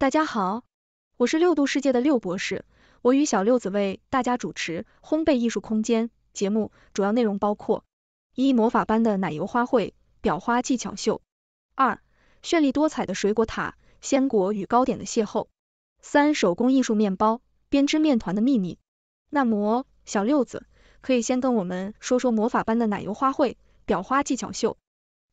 大家好，我是六度世界的六博士，我与小六子为大家主持烘焙艺术空间节目，主要内容包括：一、魔法般的奶油花卉裱花技巧秀；二、绚丽多彩的水果塔，鲜果与糕点的邂逅；三、手工艺术面包，编织面团的秘密。那么，小六子可以先跟我们说说魔法般的奶油花卉裱花技巧秀。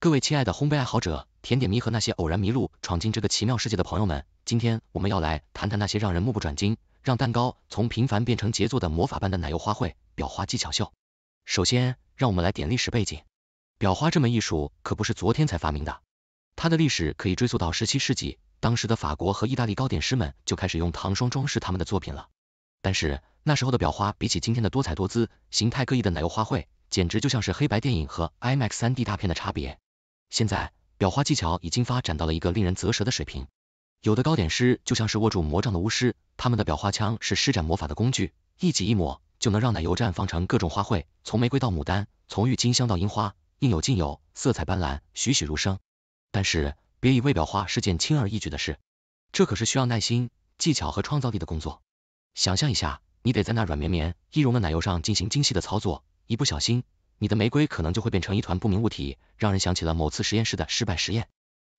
各位亲爱的烘焙爱好者。甜点迷和那些偶然迷路闯进这个奇妙世界的朋友们，今天我们要来谈谈那些让人目不转睛、让蛋糕从平凡变成杰作的魔法般的奶油花卉裱花技巧秀。首先，让我们来点历史背景。裱花这门艺术可不是昨天才发明的，它的历史可以追溯到十七世纪，当时的法国和意大利糕点师们就开始用糖霜装饰他们的作品了。但是那时候的裱花比起今天的多彩多姿、形态各异的奶油花卉，简直就像是黑白电影和 IMAX 3D 大片的差别。现在。裱花技巧已经发展到了一个令人啧舌的水平，有的糕点师就像是握住魔杖的巫师，他们的裱花枪是施展魔法的工具，一挤一抹就能让奶油绽放成各种花卉，从玫瑰到牡丹，从郁金香到樱花，应有尽有，色彩斑斓，栩栩如生。但是别以为裱花是件轻而易举的事，这可是需要耐心、技巧和创造力的工作。想象一下，你得在那软绵绵、易溶的奶油上进行精细的操作，一不小心……你的玫瑰可能就会变成一团不明物体，让人想起了某次实验室的失败实验。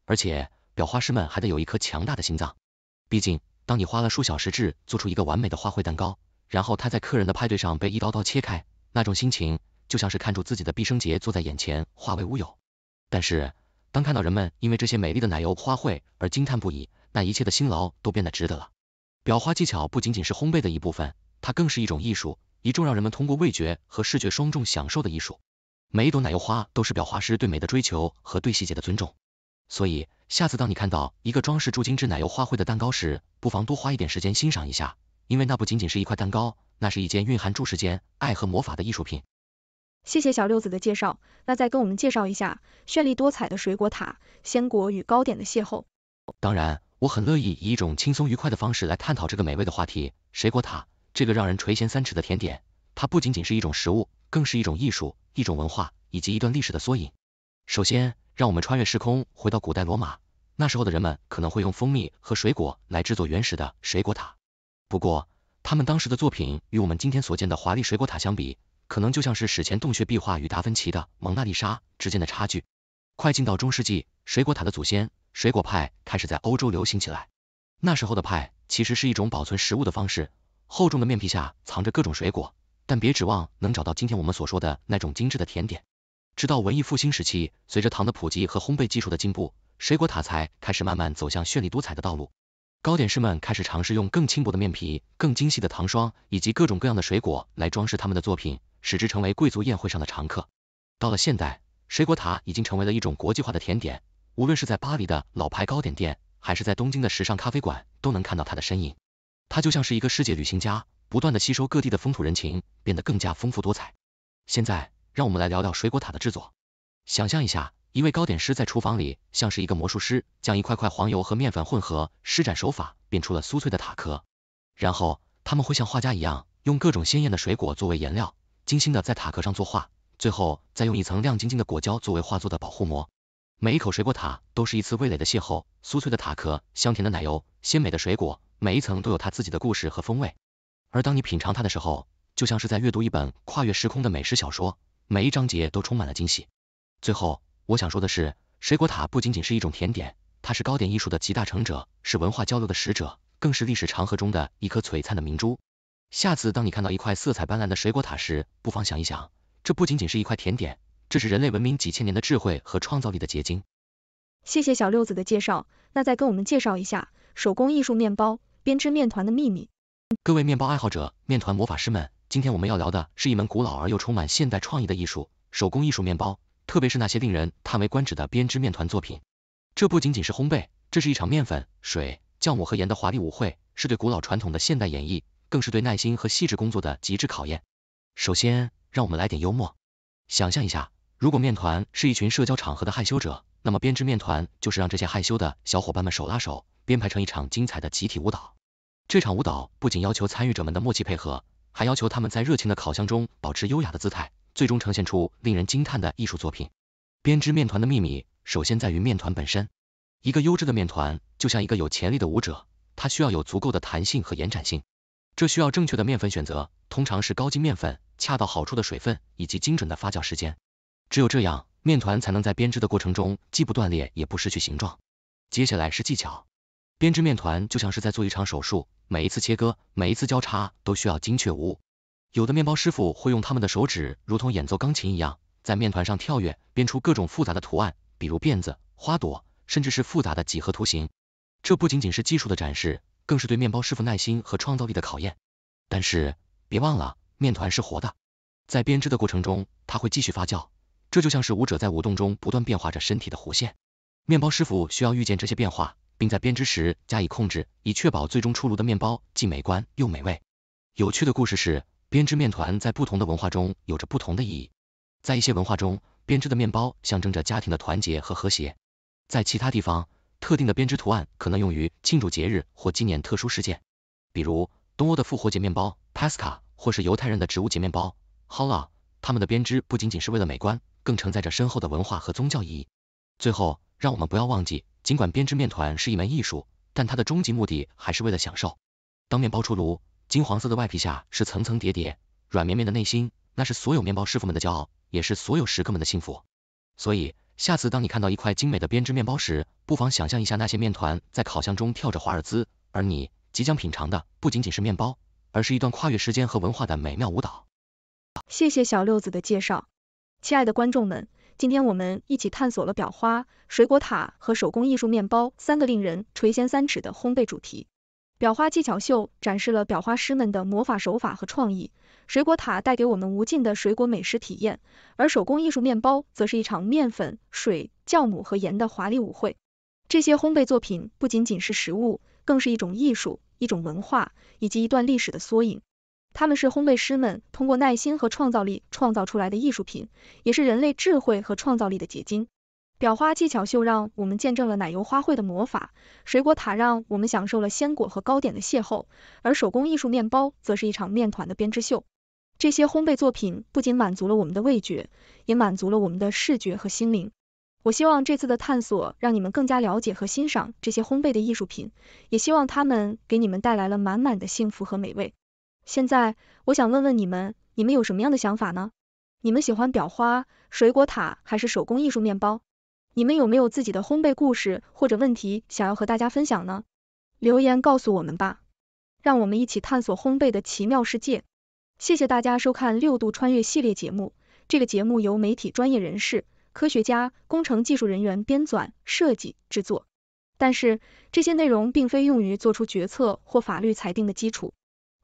而且，裱花师们还得有一颗强大的心脏，毕竟，当你花了数小时制做出一个完美的花卉蛋糕，然后它在客人的派对上被一刀刀切开，那种心情就像是看住自己的毕生杰作在眼前化为乌有。但是，当看到人们因为这些美丽的奶油花卉而惊叹不已，那一切的辛劳都变得值得了。裱花技巧不仅仅是烘焙的一部分，它更是一种艺术。一种让人们通过味觉和视觉双重享受的艺术，每一朵奶油花都是裱花师对美的追求和对细节的尊重。所以，下次当你看到一个装饰住精致奶油花卉的蛋糕时，不妨多花一点时间欣赏一下，因为那不仅仅是一块蛋糕，那是一件蕴含住时间、爱和魔法的艺术品。谢谢小六子的介绍，那再跟我们介绍一下绚丽多彩的水果塔，鲜果与糕点的邂逅。当然，我很乐意以一种轻松愉快的方式来探讨这个美味的话题，水果塔。这个让人垂涎三尺的甜点，它不仅仅是一种食物，更是一种艺术、一种文化以及一段历史的缩影。首先，让我们穿越时空，回到古代罗马，那时候的人们可能会用蜂蜜和水果来制作原始的水果塔。不过，他们当时的作品与我们今天所见的华丽水果塔相比，可能就像是史前洞穴壁画与达芬奇的蒙娜丽莎之间的差距。快进到中世纪，水果塔的祖先——水果派开始在欧洲流行起来。那时候的派其实是一种保存食物的方式。厚重的面皮下藏着各种水果，但别指望能找到今天我们所说的那种精致的甜点。直到文艺复兴时期，随着糖的普及和烘焙技术的进步，水果塔才开始慢慢走向绚丽多彩的道路。糕点师们开始尝试用更轻薄的面皮、更精细的糖霜以及各种各样的水果来装饰他们的作品，使之成为贵族宴会上的常客。到了现代，水果塔已经成为了一种国际化的甜点，无论是，在巴黎的老牌糕点店，还是在东京的时尚咖啡馆，都能看到它的身影。它就像是一个世界旅行家，不断的吸收各地的风土人情，变得更加丰富多彩。现在，让我们来聊聊水果塔的制作。想象一下，一位糕点师在厨房里，像是一个魔术师，将一块块黄油和面粉混合，施展手法，变出了酥脆的塔壳。然后，他们会像画家一样，用各种鲜艳的水果作为颜料，精心的在塔壳上作画。最后，再用一层亮晶晶的果胶作为画作的保护膜。每一口水果塔都是一次味蕾的邂逅，酥脆的塔壳，香甜的奶油，鲜美的水果。每一层都有它自己的故事和风味，而当你品尝它的时候，就像是在阅读一本跨越时空的美食小说，每一章节都充满了惊喜。最后，我想说的是，水果塔不仅仅是一种甜点，它是糕点艺术的集大成者，是文化交流的使者，更是历史长河中的一颗璀璨的明珠。下次当你看到一块色彩斑斓的水果塔时，不妨想一想，这不仅仅是一块甜点，这是人类文明几千年的智慧和创造力的结晶。谢谢小六子的介绍，那再跟我们介绍一下手工艺术面包。编织面团的秘密，各位面包爱好者、面团魔法师们，今天我们要聊的是一门古老而又充满现代创意的艺术——手工艺术面包，特别是那些令人叹为观止的编织面团作品。这不仅仅是烘焙，这是一场面粉、水、酵母和盐的华丽舞会，是对古老传统的现代演绎，更是对耐心和细致工作的极致考验。首先，让我们来点幽默，想象一下，如果面团是一群社交场合的害羞者，那么编织面团就是让这些害羞的小伙伴们手拉手，编排成一场精彩的集体舞蹈。这场舞蹈不仅要求参与者们的默契配合，还要求他们在热情的烤箱中保持优雅的姿态，最终呈现出令人惊叹的艺术作品。编织面团的秘密首先在于面团本身，一个优质的面团就像一个有潜力的舞者，它需要有足够的弹性和延展性。这需要正确的面粉选择，通常是高筋面粉，恰到好处的水分以及精准的发酵时间。只有这样，面团才能在编织的过程中既不断裂也不失去形状。接下来是技巧。编织面团就像是在做一场手术，每一次切割，每一次交叉，都需要精确无误。有的面包师傅会用他们的手指，如同演奏钢琴一样，在面团上跳跃，编出各种复杂的图案，比如辫子、花朵，甚至是复杂的几何图形。这不仅仅是技术的展示，更是对面包师傅耐心和创造力的考验。但是别忘了，面团是活的，在编织的过程中，它会继续发酵。这就像是舞者在舞动中不断变化着身体的弧线，面包师傅需要预见这些变化。并在编织时加以控制，以确保最终出炉的面包既美观又美味。有趣的故事是，编织面团在不同的文化中有着不同的意义。在一些文化中，编织的面包象征着家庭的团结和和谐；在其他地方，特定的编织图案可能用于庆祝节日或纪念特殊事件，比如东欧的复活节面包 Pascha 或是犹太人的植物节面包 Hola。他们的编织不仅仅是为了美观，更承载着深厚的文化和宗教意义。最后，让我们不要忘记。尽管编织面团是一门艺术，但它的终极目的还是为了享受。当面包出炉，金黄色的外皮下是层层叠叠、软绵绵的内心，那是所有面包师傅们的骄傲，也是所有食客们的幸福。所以，下次当你看到一块精美的编织面包时，不妨想象一下那些面团在烤箱中跳着华尔兹，而你即将品尝的不仅仅是面包，而是一段跨越时间和文化的美妙舞蹈。谢谢小六子的介绍，亲爱的观众们。今天我们一起探索了裱花、水果塔和手工艺术面包三个令人垂涎三尺的烘焙主题。裱花技巧秀展示了裱花师们的魔法手法和创意，水果塔带给我们无尽的水果美食体验，而手工艺术面包则是一场面粉、水、酵母和盐的华丽舞会。这些烘焙作品不仅仅是食物，更是一种艺术、一种文化以及一段历史的缩影。他们是烘焙师们通过耐心和创造力创造出来的艺术品，也是人类智慧和创造力的结晶。裱花技巧秀让我们见证了奶油花卉的魔法，水果塔让我们享受了鲜果和糕点的邂逅，而手工艺术面包则是一场面团的编织秀。这些烘焙作品不仅满足了我们的味觉，也满足了我们的视觉和心灵。我希望这次的探索让你们更加了解和欣赏这些烘焙的艺术品，也希望它们给你们带来了满满的幸福和美味。现在我想问问你们，你们有什么样的想法呢？你们喜欢裱花、水果塔还是手工艺术面包？你们有没有自己的烘焙故事或者问题想要和大家分享呢？留言告诉我们吧，让我们一起探索烘焙的奇妙世界。谢谢大家收看六度穿越系列节目。这个节目由媒体专业人士、科学家、工程技术人员编纂、设计、制作，但是这些内容并非用于做出决策或法律裁定的基础。